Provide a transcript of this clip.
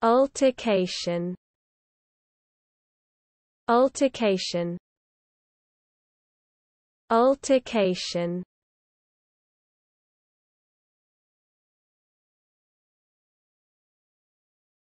Altercation Altercation Altercation